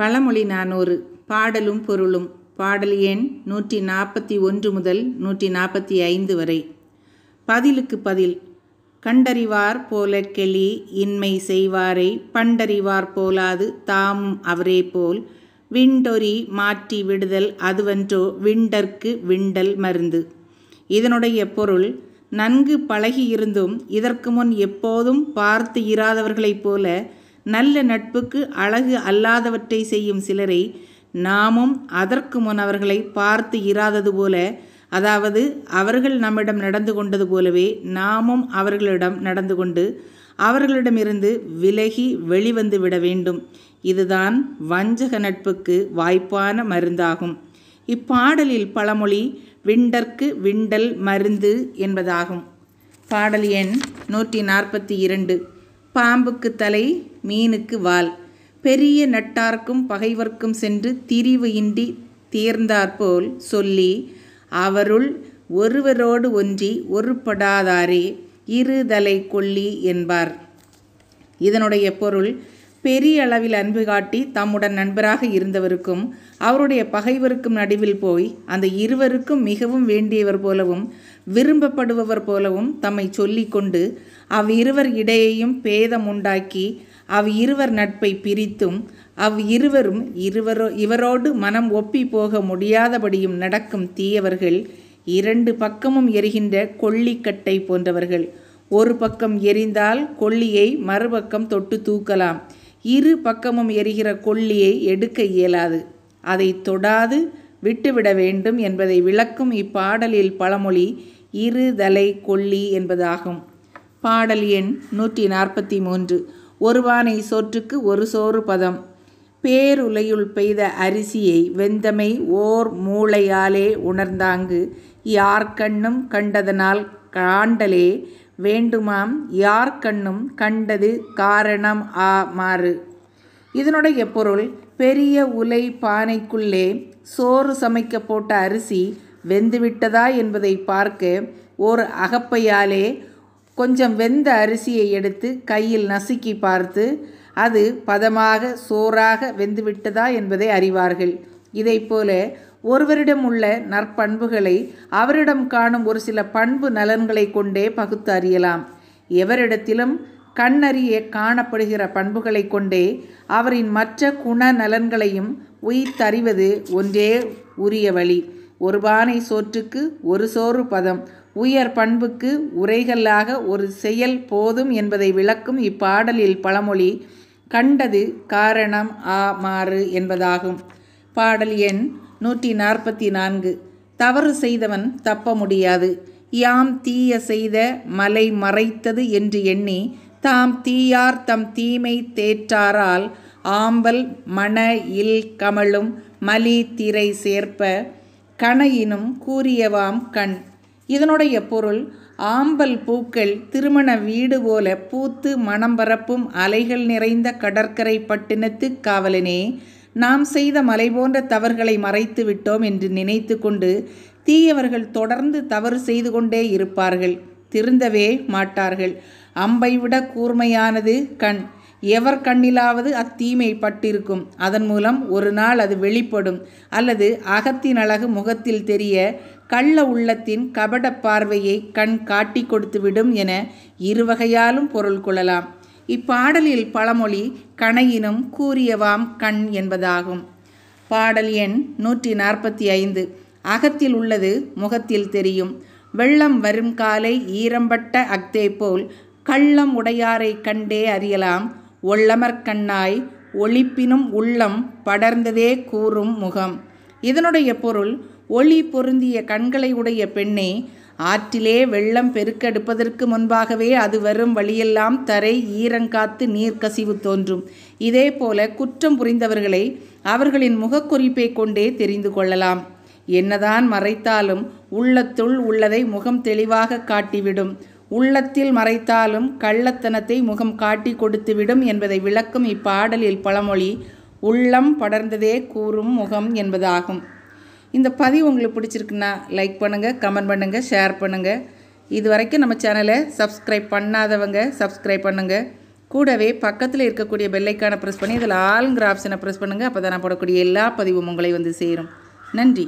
பழமொழி நானூறு பாடலும் பொருளும் பாடல் எண் நூற்றி நாற்பத்தி ஒன்று முதல் நூற்றி நாற்பத்தி ஐந்து வரை பதிலுக்கு பதில் கண்டறிவார் போல கெளி இன்மை செய்வாரை பண்டறிவார் போலாது தாமும் அவரே போல் விண்டொறி மாற்றி விடுதல் அதுவன்றோ விண்டற்கு விண்டல் மருந்து இதனுடைய பொருள் நன்கு பழகியிருந்தும் இதற்கு முன் எப்போதும் பார்த்து இராதவர்களைப் போல நல்ல நட்புக்கு அழகு அல்லாதவற்றை செய்யும் சிலரை நாமும் அதற்கு முன் அவர்களை பார்த்து இராதது போல அதாவது அவர்கள் நம்மிடம் நடந்து கொண்டது போலவே நாமும் அவர்களிடம் நடந்து கொண்டு அவர்களிடமிருந்து விலகி வெளிவந்து விட வேண்டும் இதுதான் வஞ்சக நட்புக்கு வாய்ப்பான மருந்தாகும் இப்பாடலில் பழமொழி விண்டற்கு விண்டல் மருந்து என்பதாகும் பாடல் எண் நூற்றி நாற்பத்தி இரண்டு பாம்புக்கு தலை மீனுக்கு வால் பெரிய நட்டார்க்கும் பகைவர்க்கும் சென்று திரிவு இன்றி தீர்ந்தாற்போல் சொல்லி அவருள் ஒருவரோடு ஒன்றி ஒருபடாதாரே இருதலை கொல்லி என்பார் இதனுடைய பொருள் பெரிய அளவில் அன்பு காட்டி தம்முடன் நண்பராக இருந்தவருக்கும் அவருடைய பகைவருக்கும் நடுவில் போய் அந்த இருவருக்கும் மிகவும் வேண்டியவர் போலவும் விரும்பப்படுபவர் போலவும் தம்மை சொல்லிக்கொண்டு அவ் இருவர் இடையையும் பேதம் உண்டாக்கி அவ் இருவர் நட்பை பிரித்தும் அவ் இருவரும் இருவரோ இவரோடு மனம் ஒப்பி போக முடியாதபடியும் நடக்கும் தீயவர்கள் இரண்டு பக்கமும் எரிகின்ற கொள்ளிக்கட்டை போன்றவர்கள் ஒரு பக்கம் எரிந்தால் கொள்ளியை மறுபக்கம் தொட்டு தூக்கலாம் இரு பக்கமும் எரிகிற கொள்ளியை எடுக்க இயலாது அதை தொடாது விட்டுவிட வேண்டும் என்பதை விளக்கும் இப்பாடலில் பழமொழி இருதலை கொல்லி என்பதாகும் பாடல் எண் நூற்றி நாற்பத்தி மூன்று ஒருவானை சோற்றுக்கு ஒரு சோறு பதம் பேருலையுள் பெய்த அரிசியை வெந்தமை ஓர் மூளையாலே உணர்ந்தாங்கு யார் கண்ணும் கண்டதனால் காண்டலே வேண்டுமாம் யார் கண்ணும் கண்டது காரணம் ஆ மாறு இதனுடைய பொருள் பெரிய உலை பானைக்குள்ளே சோறு சமைக்க போட்ட அரிசி வெந்துவிட்டதா என்பதை பார்க்க ஓர் அகப்பையாலே கொஞ்சம் வெந்த அரிசியை எடுத்து கையில் நசுக்கி பார்த்து அது பதமாக சோறாக வெந்துவிட்டதா என்பதை அறிவார்கள் இதைப்போல ஒருவரிடம் உள்ள நற்பண்புகளை அவரிடம் காணும் ஒரு சில பண்பு நலன்களை கொண்டே பகுத்து அறியலாம் எவரிடத்திலும் கண்ணறிய காணப்படுகிற பண்புகளை கொண்டே அவரின் மற்ற குண நலன்களையும் உயிர்த்தறிவது ஒன்றே உரிய வழி ஒரு பானை சோற்றுக்கு ஒரு சோறு பதம் உயர் பண்புக்கு உரைகளாக ஒரு செயல் போதும் என்பதை விளக்கும் இப்பாடலில் பழமொழி கண்டது காரணம் ஆ மாறு என்பதாகும் பாடல் எண் நூற்றி நாற்பத்தி நான்கு தவறு செய்தவன் தப்ப முடியாது யாம் தீய செய்த மலை மறைத்தது என்று எண்ணி தாம் தீயார் தம் தீமை தேற்றாரால் ஆம்பல் மண இல் கமலும் மலி திரை சேர்ப்ப கணையினும் கூறியவாம் கண் இதனுடைய பொருள் ஆம்பல் பூக்கள் திருமண வீடு போல பூத்து மனம் பரப்பும் அலைகள் நிறைந்த கடற்கரை பட்டினத்து காவலனே நாம் செய்த மலை போன்ற தவறுகளை மறைத்து விட்டோம் என்று நினைத்து கொண்டு தீயவர்கள் தொடர்ந்து தவறு செய்து கொண்டே இருப்பார்கள் திருந்தவே மாட்டார்கள் அம்பை விட கூர்மையானது கண் எவர் கண்ணிலாவது அத்தீமை பட்டிருக்கும் அதன் மூலம் ஒரு நாள் அது வெளிப்படும் அல்லது அகத்தின் அழகு முகத்தில் தெரிய கள்ள உள்ளத்தின் கபட பார்வையை கண் காட்டி கொடுத்துவிடும் என இருவகையாலும் பொருள் கொள்ளலாம் இப்பாடலில் பழமொழி கணையினும் கூறியவாம் கண் என்பதாகும் பாடல் எண் நூற்றி நாற்பத்தி ஐந்து அகத்தில் உள்ளது முகத்தில் தெரியும் வெள்ளம் வரும் காலை ஈரம்பட்ட அக்தே போல் கள்ளம் உடையாரை கண்டே அறியலாம் ஒள்ளமர்க்கண்ணாய் ஒளிப்பினும் உள்ளம் படர்ந்ததே கூறும் முகம் இதனுடைய பொருள் ஒளி பொருந்திய கண்களை உடைய பெண்ணே ஆற்றிலே வெள்ளம் பெருக்கெடுப்பதற்கு முன்பாகவே அது வரும் வழியெல்லாம் தரை ஈரங்காத்து நீர்க்கசிவு தோன்றும் இதேபோல குற்றம் புரிந்தவர்களை அவர்களின் முகக்குறிப்பை கொண்டே தெரிந்து கொள்ளலாம் என்னதான் மறைத்தாலும் உள்ளத்துள் உள்ளதை முகம் தெளிவாக காட்டிவிடும் உள்ளத்தில் மறைத்தாலும் கள்ளத்தனத்தை முகம் காட்டி கொடுத்துவிடும் என்பதை விளக்கும் இப்பாடலில் பழமொழி உள்ளம் படர்ந்ததே கூறும் முகம் என்பதாகும் இந்த பதிவு உங்களுக்கு பிடிச்சிருக்குன்னா லைக் பண்ணுங்கள் கமெண்ட் பண்ணுங்கள் ஷேர் பண்ணுங்கள் இது வரைக்கும் நம்ம சேனலை சப்ஸ்கிரைப் பண்ணாதவங்க சப்ஸ்கிரைப் பண்ணுங்கள் கூடவே பக்கத்தில் இருக்கக்கூடிய பெல்லைக்கான ப்ரெஸ் பண்ணி இதில் ஆளுங்கிற ஆப்ஷனை ப்ரெஸ் பண்ணுங்கள் அப்போ தான் நான் போடக்கூடிய எல்லா பதிவும் உங்களை வந்து சேரும் நன்றி